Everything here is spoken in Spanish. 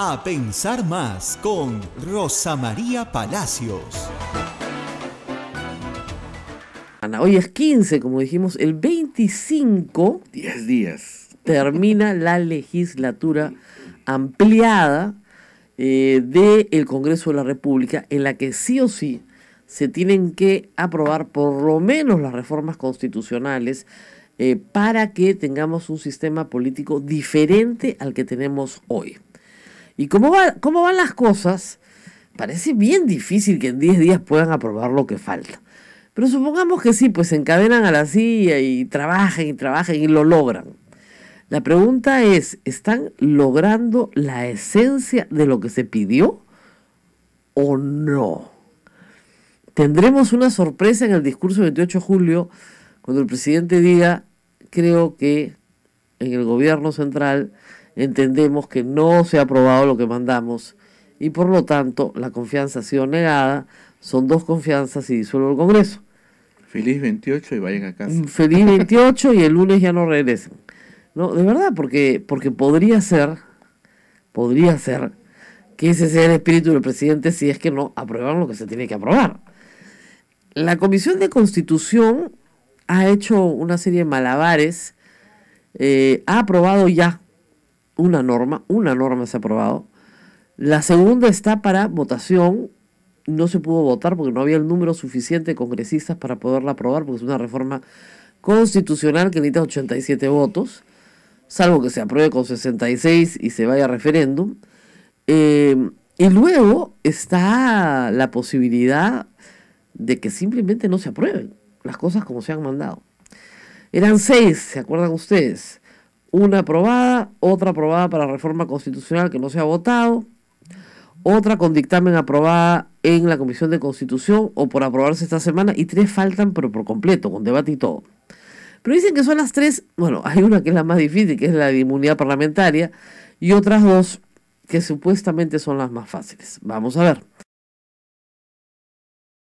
A Pensar Más con Rosa María Palacios. hoy es 15, como dijimos, el 25. 10 días. Termina la legislatura ampliada eh, del Congreso de la República, en la que sí o sí se tienen que aprobar por lo menos las reformas constitucionales eh, para que tengamos un sistema político diferente al que tenemos hoy. Y cómo, cómo van las cosas, parece bien difícil que en 10 días puedan aprobar lo que falta. Pero supongamos que sí, pues encadenan a la silla y trabajen y trabajen y lo logran. La pregunta es, ¿están logrando la esencia de lo que se pidió o no? Tendremos una sorpresa en el discurso del 28 de julio cuando el presidente diga, creo que en el gobierno central entendemos que no se ha aprobado lo que mandamos y por lo tanto la confianza ha sido negada. Son dos confianzas y disuelvo el Congreso. Feliz 28 y vayan a casa. Mm, feliz 28 y el lunes ya no regresen. No, de verdad, porque, porque podría ser, podría ser que ese sea el espíritu del presidente si es que no aprueban lo que se tiene que aprobar. La Comisión de Constitución ha hecho una serie de malabares, eh, ha aprobado ya una norma, una norma se ha aprobado. La segunda está para votación, no se pudo votar porque no había el número suficiente de congresistas para poderla aprobar, porque es una reforma constitucional que necesita 87 votos, salvo que se apruebe con 66 y se vaya a referéndum. Eh, y luego está la posibilidad de que simplemente no se aprueben las cosas como se han mandado. Eran seis, ¿se acuerdan ustedes? una aprobada, otra aprobada para reforma constitucional que no se ha votado, otra con dictamen aprobada en la Comisión de Constitución o por aprobarse esta semana y tres faltan pero por completo, con debate y todo. Pero dicen que son las tres, bueno, hay una que es la más difícil, que es la de inmunidad parlamentaria, y otras dos que supuestamente son las más fáciles. Vamos a ver.